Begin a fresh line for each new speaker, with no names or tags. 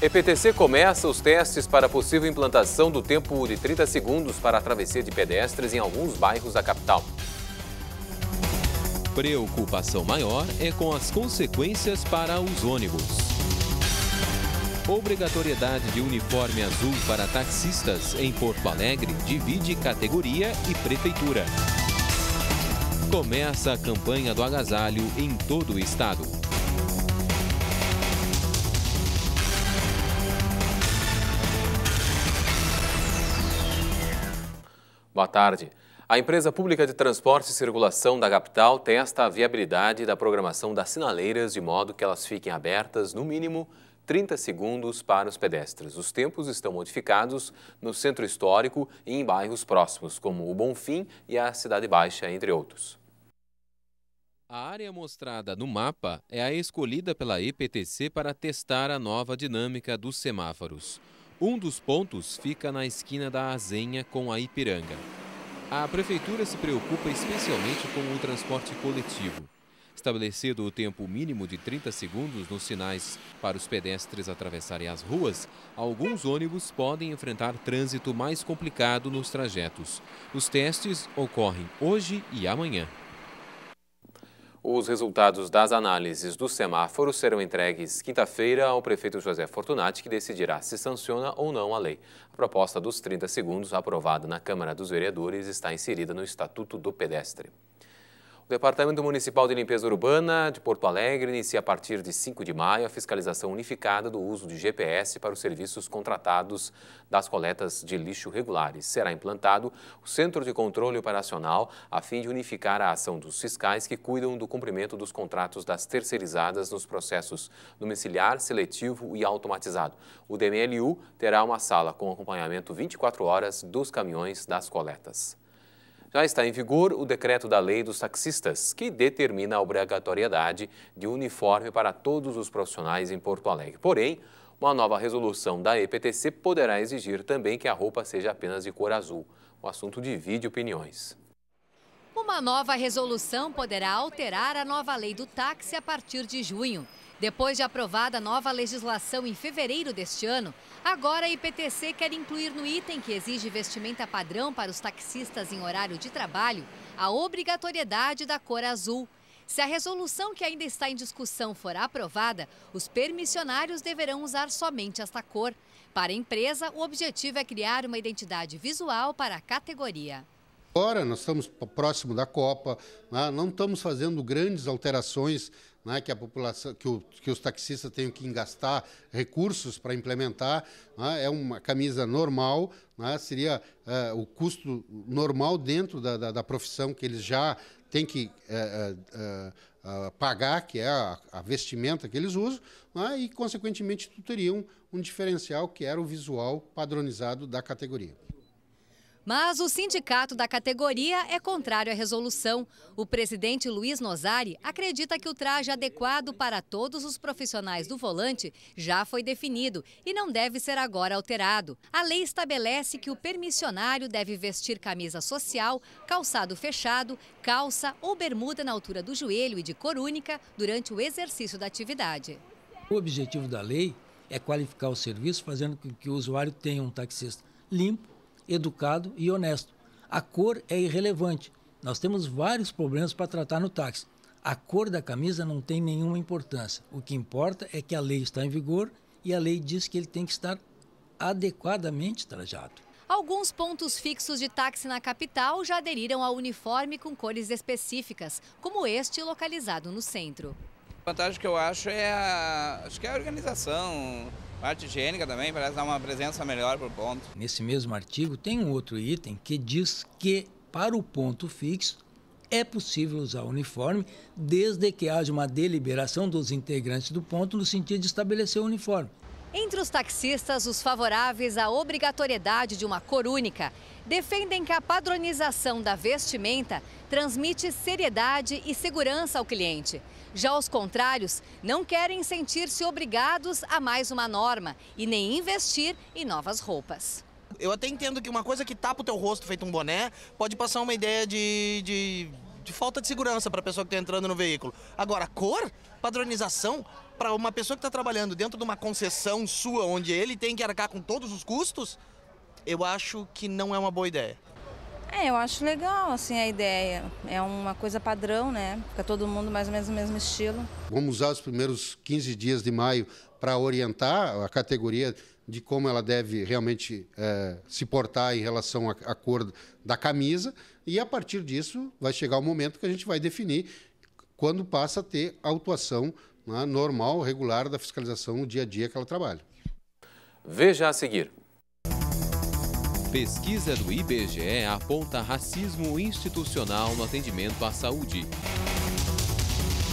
EPTC começa os testes para possível implantação do tempo de 30 segundos para a travessia de pedestres em alguns bairros da capital. Preocupação maior é com as consequências para os ônibus. Obrigatoriedade de uniforme azul para taxistas em Porto Alegre divide categoria e prefeitura. Começa a campanha do agasalho em todo o estado. Boa tarde. A empresa pública de transporte e circulação da capital testa a viabilidade da programação das sinaleiras de modo que elas fiquem abertas, no mínimo, 30 segundos para os pedestres. Os tempos estão modificados no centro histórico e em bairros próximos, como o Bonfim e a Cidade Baixa, entre outros. A área mostrada no mapa é a escolhida pela EPTC para testar a nova dinâmica dos semáforos. Um dos pontos fica na esquina da Azenha com a Ipiranga. A prefeitura se preocupa especialmente com o transporte coletivo. Estabelecido o tempo mínimo de 30 segundos nos sinais para os pedestres atravessarem as ruas, alguns ônibus podem enfrentar trânsito mais complicado nos trajetos. Os testes ocorrem hoje e amanhã. Os resultados das análises do semáforo serão entregues quinta-feira ao prefeito José Fortunati, que decidirá se sanciona ou não a lei. A proposta dos 30 segundos, aprovada na Câmara dos Vereadores, está inserida no Estatuto do Pedestre. O Departamento Municipal de Limpeza Urbana de Porto Alegre inicia a partir de 5 de maio a fiscalização unificada do uso de GPS para os serviços contratados das coletas de lixo regulares. Será implantado o Centro de Controle Operacional a fim de unificar a ação dos fiscais que cuidam do cumprimento dos contratos das terceirizadas nos processos domiciliar, seletivo e automatizado. O DMLU terá uma sala com acompanhamento 24 horas dos caminhões das coletas. Já está em vigor o decreto da lei dos taxistas, que determina a obrigatoriedade de uniforme para todos os profissionais em Porto Alegre. Porém, uma nova resolução da EPTC poderá exigir também que a roupa seja apenas de cor azul. O assunto divide opiniões.
Uma nova resolução poderá alterar a nova lei do táxi a partir de junho. Depois de aprovada a nova legislação em fevereiro deste ano, agora a IPTC quer incluir no item que exige vestimenta padrão para os taxistas em horário de trabalho a obrigatoriedade da cor azul. Se a resolução que ainda está em discussão for aprovada, os permissionários deverão usar somente esta cor. Para a empresa, o objetivo é criar uma identidade visual para a categoria.
Agora nós estamos próximo da Copa, né? não estamos fazendo grandes alterações né, que a população, que, o, que, os taxistas tenham que gastar recursos para implementar, né, é uma camisa normal, né, seria é, o custo normal dentro da, da, da, profissão que eles já têm que é, é, pagar, que é a, a, vestimenta que eles usam, né, e consequentemente tu teria um, um diferencial que era o visual padronizado da categoria.
Mas o sindicato da categoria é contrário à resolução. O presidente Luiz Nozari acredita que o traje adequado para todos os profissionais do volante já foi definido e não deve ser agora alterado. A lei estabelece que o permissionário deve vestir camisa social, calçado fechado, calça ou bermuda na altura do joelho e de cor única durante o exercício da atividade.
O objetivo da lei é qualificar o serviço, fazendo com que o usuário tenha um taxista limpo educado e honesto. A cor é irrelevante. Nós temos vários problemas para tratar no táxi. A cor da camisa não tem nenhuma importância. O que importa é que a lei está em vigor e a lei diz que ele tem que estar adequadamente trajado.
Alguns pontos fixos de táxi na capital já aderiram ao uniforme com cores específicas, como este localizado no centro. A vantagem que eu acho é a, acho que é a organização, Parte higiênica também parece dar uma presença melhor para o ponto.
Nesse mesmo artigo tem um outro item que diz que para o ponto fixo é possível usar o uniforme desde que haja uma deliberação dos integrantes do ponto no sentido de estabelecer o uniforme.
Entre os taxistas, os favoráveis à obrigatoriedade de uma cor única defendem que a padronização da vestimenta transmite seriedade e segurança ao cliente. Já os contrários não querem sentir-se obrigados a mais uma norma e nem investir em novas roupas. Eu até entendo que uma coisa que tapa o teu rosto feito um boné pode passar uma ideia de, de, de falta de segurança para a pessoa que está entrando no veículo. Agora, cor, padronização, para uma pessoa que está trabalhando dentro de uma concessão sua, onde ele tem que arcar com todos os custos, eu acho que não é uma boa ideia. É, eu acho legal assim a ideia. É uma coisa padrão, né? Fica todo mundo mais ou menos no mesmo estilo.
Vamos usar os primeiros 15 dias de maio para orientar a categoria de como ela deve realmente é, se portar em relação à, à cor da camisa. E a partir disso vai chegar o momento que a gente vai definir quando passa a ter a atuação né, normal, regular da fiscalização no dia a dia que ela trabalha.
Veja a seguir. Pesquisa do IBGE aponta racismo institucional no atendimento à saúde.